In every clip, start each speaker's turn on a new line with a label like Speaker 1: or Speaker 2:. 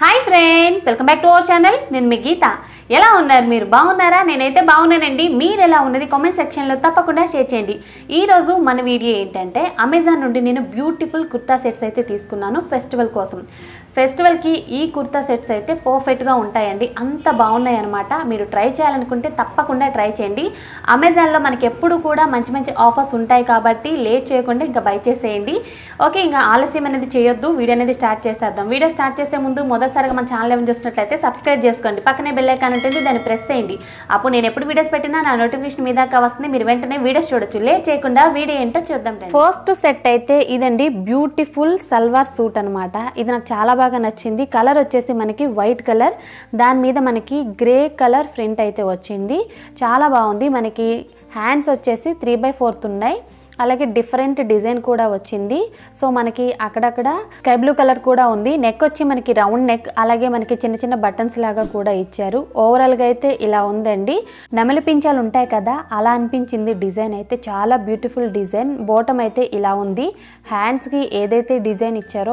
Speaker 1: hi friends welcome back to our channel నేను మీ గీత ఎలా ఉన్నారు మీరు బాగున్నారా నేనైతే బాగున్నానండి మీరు ఎలా ఉన్నది కామెంట్ సెక్షన్లో తప్పకుండా షేర్ చేయండి ఈరోజు మన వీడియో ఏంటంటే అమెజాన్ నుండి నేను బ్యూటిఫుల్ కుర్తా సెట్స్ అయితే తీసుకున్నాను ఫెస్టివల్ కోసం ఫెస్టివల్కి ఈ కుర్తా సెట్స్ అయితే పర్ఫెక్ట్గా ఉంటాయండి అంత బాగున్నాయి అనమాట మీరు ట్రై చేయాలనుకుంటే తప్పకుండా ట్రై చేయండి అమెజాన్లో మనకి ఎప్పుడు కూడా మంచి మంచి ఆఫర్స్ ఉంటాయి కాబట్టి లేట్ చేయకుండా ఇంకా బై చేసేయండి ఓకే ఇంకా ఆలస్యం అనేది చేయొద్దు వీడియో అనేది స్టార్ట్ చేసేద్దాం వీడియో స్టార్ట్ చేసే ముందు మొదటిసారిగా మన ఛానల్ ఏమైనా చూసినట్లయితే సబ్స్క్రైబ్ చేసుకోండి పక్కనే బెల్లైకాన్ ఉంటుంది దాన్ని ప్రెస్ చేయండి అప్పుడు నేను ఎప్పుడు వీడియోస్ పెట్టినా నా నోటిఫికేషన్ మీద వస్తుంది మీరు వెంటనే వీడియోస్ చూడొచ్చు లేట్ చేయకుండా వీడియో ఏంటో చూద్దాం ఫస్ట్ సెట్ అయితే ఇదండి బ్యూటిఫుల్ సల్వార్ సూట్ అనమాట ఇది నాకు చాలా బాగా నచ్చింది కలర్ వచ్చేసి మనకి వైట్ కలర్ దాని మీద మనకి గ్రే కలర్ ప్రింట్ అయితే వచ్చింది చాలా బాగుంది మనకి హ్యాండ్స్ వచ్చేసి త్రీ బై ఫోర్త్ ఉన్నాయి అలాగే డిఫరెంట్ డిజైన్ కూడా వచ్చింది సో మనకి అక్కడక్కడ స్కై బ్లూ కలర్ కూడా ఉంది నెక్ వచ్చి మనకి రౌండ్ నెక్ అలాగే మనకి చిన్న చిన్న బటన్స్ లాగా కూడా ఇచ్చారు ఓవరాల్గా అయితే ఇలా ఉందండి నెమలి పించాలు ఉంటాయి కదా అలా అనిపించింది డిజైన్ అయితే చాలా బ్యూటిఫుల్ డిజైన్ బోటం అయితే ఇలా ఉంది హ్యాండ్స్కి ఏదైతే డిజైన్ ఇచ్చారో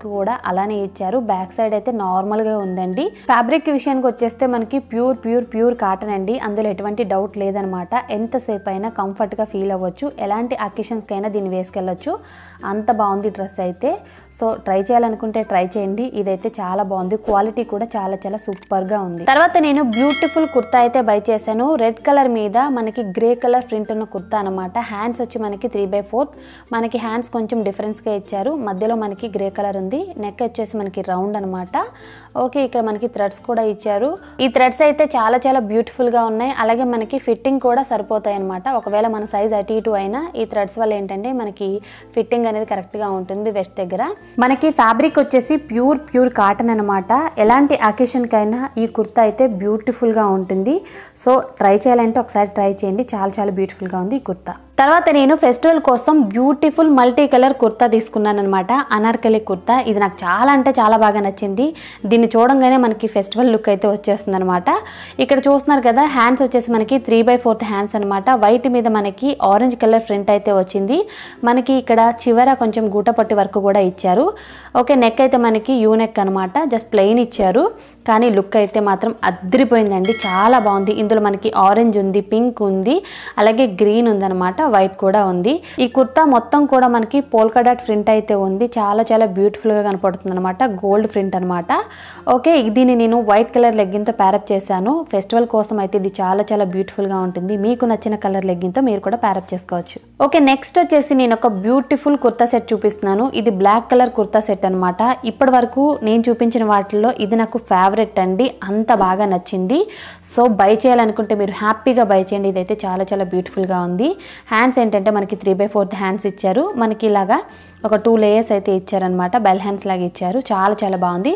Speaker 1: కి కూడా అలానే ఇచ్చారు బ్యాక్ సైడ్ అయితే నార్మల్గా ఉందండి ఫ్యాబ్రిక్ విషయానికి వచ్చేస్తే మనకి ప్యూర్ ప్యూర్ ప్యూర్ కాటన్ అండి అందులో ఎటువంటి డౌట్ లేదనమాట ఎంతసేపు అయినా కంఫర్ట్గా ఫీల్ అవ్వచ్చు ఎలాంటి అకేషన్స్కైనా దీన్ని వేసుకెళ్ళొచ్చు అంత బాగుంది డ్రెస్ అయితే సో ట్రై చేయాలనుకుంటే ట్రై చేయండి ఇదైతే చాలా బాగుంది క్వాలిటీ కూడా చాలా చాలా సూపర్గా ఉంది తర్వాత నేను బ్యూటిఫుల్ కుర్తా అయితే బై చేశాను రెడ్ కలర్ మీద మనకి గ్రే కలర్ ప్రింట్ ఉన్న కుర్తా అనమాట హ్యాండ్స్ వచ్చి మనకి త్రీ బై ఫోర్త్ మనకి హ్యాండ్స్ కొంచెం డిఫరెన్స్గా ఇచ్చారు మధ్యలో మనకి గ్రే కలర్ ఉంది నెక్ వచ్చేసి మనకి రౌండ్ అనమాట ఓకే ఇక్కడ మనకి థ్రెడ్స్ కూడా ఇచ్చారు ఈ థ్రెడ్స్ అయితే చాలా చాలా బ్యూటిఫుల్గా ఉన్నాయి అలాగే మనకి ఫిట్టింగ్ కూడా సరిపోతాయి అనమాట ఒకవేళ మన సైజ్ అటు ఇటు అయినా ఈ థ్రెడ్స్ వల్ల ఏంటంటే మనకి ఫిట్టింగ్ అనేది కరెక్ట్గా ఉంటుంది వెస్ట్ దగ్గర మనకి ఫ్యాబ్రిక్ వచ్చేసి ప్యూర్ ప్యూర్ కాటన్ అనమాట ఎలాంటి అకేషన్కైనా ఈ కుర్తా అయితే బ్యూటిఫుల్గా ఉంటుంది సో ట్రై చేయాలంటే ఒకసారి ట్రై చేయండి చాలా చాలా బ్యూటిఫుల్గా ఉంది ఈ కుర్తా తర్వాత నేను ఫెస్టివల్ కోసం బ్యూటిఫుల్ మల్టీ కలర్ కుర్తా తీసుకున్నాను అనమాట అనార్కలి కుర్తా ఇది నాకు చాలా అంటే చాలా బాగా నచ్చింది దీన్ని చూడంగానే మనకి ఫెస్టివల్ లుక్ అయితే వచ్చేస్తుంది అనమాట ఇక్కడ చూస్తున్నారు కదా హ్యాండ్స్ వచ్చేసి మనకి త్రీ బై ఫోర్త్ హ్యాండ్స్ అనమాట వైట్ మీద మనకి ఆరెంజ్ కలర్ ఫ్రంట్ అయితే వచ్చింది మనకి ఇక్కడ చివర కొంచెం గూటపట్టి వర్క్ కూడా ఇచ్చారు ఓకే నెక్ అయితే మనకి యూ నెక్ అనమాట జస్ట్ ప్లెయిన్ ఇచ్చారు కానీ లుక్ అయితే మాత్రం అద్దరిపోయిందండి చాలా బాగుంది ఇందులో మనకి ఆరెంజ్ ఉంది పింక్ ఉంది అలాగే గ్రీన్ ఉందనమాట వైట్ కూడా ఉంది ఈ కుర్తా మొత్తం కూడా మనకి పోల్కా డాట్ ప్రింట్ అయితే ఉంది చాలా చాలా బ్యూటిఫుల్గా కనపడుతుంది అనమాట గోల్డ్ ప్రింట్ అనమాట ఓకే దీన్ని నేను వైట్ కలర్ లెగ్గింగ్తో ప్యారప్ చేశాను ఫెస్టివల్ కోసం అయితే ఇది చాలా చాలా బ్యూటిఫుల్గా ఉంటుంది మీకు నచ్చిన కలర్ లెగ్గింగ్తో మీరు కూడా ప్యారప్ చేసుకోవచ్చు ఓకే నెక్స్ట్ వచ్చేసి నేను ఒక బ్యూటిఫుల్ కుర్తా సెట్ చూపిస్తున్నాను ఇది బ్లాక్ కలర్ కుర్తా సెట్ అనమాట ఇప్పటి వరకు నేను చూపించిన వాటిల్లో ఇది నాకు ఫేవరెట్ అండి అంత బాగా నచ్చింది సో బై చేయాలనుకుంటే మీరు హ్యాపీగా బై చేయండి ఇదైతే చాలా చాలా బ్యూటిఫుల్గా ఉంది హ్యాండ్స్ ఏంటంటే మనకి త్రీ బై ఫోర్త్ హ్యాండ్స్ ఇచ్చారు మనకి ఇలాగా ఒక టూ లేయర్స్ అయితే ఇచ్చారనమాట బెల్ హ్యాండ్స్ లాగా ఇచ్చారు చాలా చాలా బాగుంది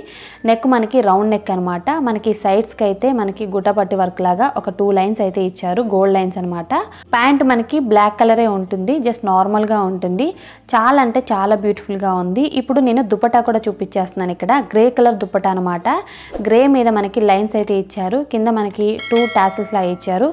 Speaker 1: నెక్ మనకి రౌండ్ నెక్ అనమాట మనకి సైడ్స్కి అయితే మనకి గుట్టపట్టి వర్క్ లాగా ఒక టూ లైన్స్ అయితే ఇచ్చారు గోల్డ్ లైన్స్ అనమాట ప్యాంట్ మనకి బ్లాక్ కలరే ఉంటుంది జస్ట్ నార్మల్గా ఉంటుంది చాలా అంటే చాలా బ్యూటిఫుల్గా ఉంది ఇప్పుడు నేను దుపటా కూడా చూపించేస్తున్నాను ఇక్కడ గ్రే కలర్ దుప్పట అనమాట గ్రే మీద మనకి లైన్స్ అయితే ఇచ్చారు కింద మనకి టూ టాసిల్స్ లాగా ఇచ్చారు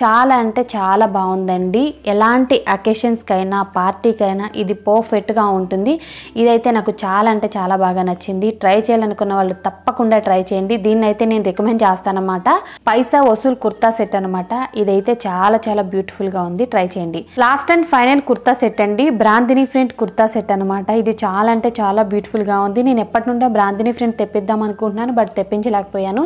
Speaker 1: చాలా అంటే చాలా బాగుందండి ఎలాంటి అకేషన్స్కైనా పార్టీకైనా ఇది పర్ఫెక్ట్గా ఉంటుంది ఇదైతే నాకు చాలా అంటే చాలా బాగా నచ్చింది ట్రై చేయాలనుకున్న వాళ్ళు తప్పకుండా ట్రై చేయండి దీన్ని అయితే నేను రికమెండ్ చేస్తానమాట పైసా వసూల్ కుర్తా సెట్ అనమాట ఇదైతే చాలా చాలా బ్యూటిఫుల్గా ఉంది ట్రై చేయండి last and final kurta set అండి బ్రాందిని ఫ్రెంట్ కుర్తా సెట్ అనమాట ఇది చాలా అంటే చాలా బ్యూటిఫుల్గా ఉంది నేను ఎప్పటి నుండో బ్రాందిని ప్రింట్ తెప్పిద్దాం అనుకుంటున్నాను బట్ తెప్పించలేకపోయాను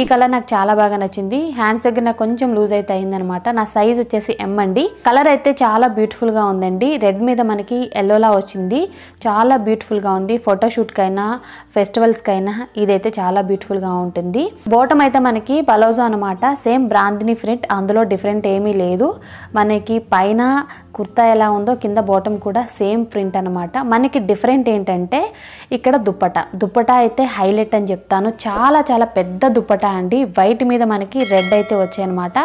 Speaker 1: ఈ కలర్ నాకు చాలా బాగా నచ్చింది హ్యాండ్స్ దగ్గర నాకు కొంచెం లూజ్ అయితే అయిందనమాట నా సైజ్ వచ్చేసి ఎమ్ అండి కలర్ అయితే చాలా బ్యూటిఫుల్గా ఉందండి రెడ్ మీద మనకి ఎల్లోలా వచ్చింది వచ్చింది చాలా బ్యూటిఫుల్గా ఉంది ఫోటోషూట్కైనా ఫెస్టివల్స్కైనా ఇదైతే చాలా బ్యూటిఫుల్గా ఉంటుంది బోటం అయితే మనకి పలోజో అనమాట సేమ్ బ్రాందిని ప్రింట్ అందులో డిఫరెంట్ ఏమీ లేదు మనకి పైన కుర్తా ఎలా ఉందో కింద బాటమ్ కూడా సేమ్ ప్రింట్ అనమాట మనకి డిఫరెంట్ ఏంటంటే ఇక్కడ దుప్పట దుప్పట అయితే హైలైట్ అని చెప్తాను చాలా చాలా పెద్ద దుప్పట అండి వైట్ మీద మనకి రెడ్ అయితే వచ్చాయన్నమాట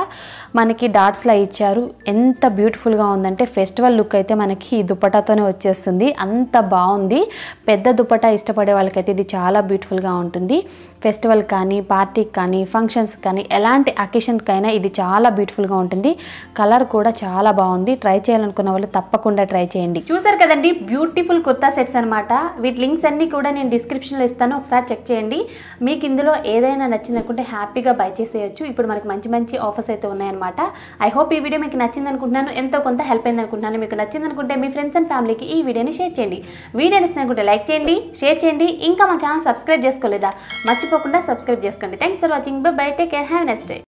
Speaker 1: మనకి డాట్స్లా ఇచ్చారు ఎంత బ్యూటిఫుల్గా ఉందంటే ఫెస్టివల్ లుక్ అయితే మనకి ఈ దుప్పటతోనే వచ్చేస్తుంది అంత బాగుంది పెద్ద దుప్పట ఇష్టపడే వాళ్ళకైతే ఇది చాలా బ్యూటిఫుల్గా ఉంటుంది ఫెస్టివల్ కానీ పార్టీకి కానీ ఫంక్షన్స్ కానీ ఎలాంటి అకేషన్కి అయినా ఇది చాలా బ్యూటిఫుల్గా ఉంటుంది కలర్ కూడా చాలా బాగుంది ట్రై చేయాలనుకున్న వాళ్ళు తప్పకుండా ట్రై చేయండి చూసారు కదండి బ్యూటిఫుల్ కుర్తా సెట్స్ అనమాట వీటి లింక్స్ అన్ని కూడా నేను డిస్క్రిప్షన్లో ఇస్తాను ఒకసారి చెక్ చేయండి మీకు ఇందులో ఏదైనా నచ్చిందనుకుంటే హ్యాపీగా బై చేసేయచ్చు ఇప్పుడు మనకి మంచి మంచి ఆఫర్స్ అయితే ఉన్నాయన్నమాట ఐ హోప్ ఈ వీడియో మీకు నచ్చింది అనుకుంటున్నాను ఎంతో కొంత హెల్ప్ అయింది అనుకుంటున్నాను మీకు నచ్చింది అనుకుంటే మీ ఫ్రెండ్స్ అండ్ ఫ్యామిలీకి ఈ వీడియోని షేర్ చేయండి వీడియో నచ్చినకుంటే లైక్ చేయండి షేర్ చేయండి ఇంకా మా ఛానల్ సబ్స్క్రైబ్ చేసుకోలేదా మర్చి మర్చిపోకుండా సబ్స్క్రైబ్ చేసుకోండి thanks for watching bye take care have next day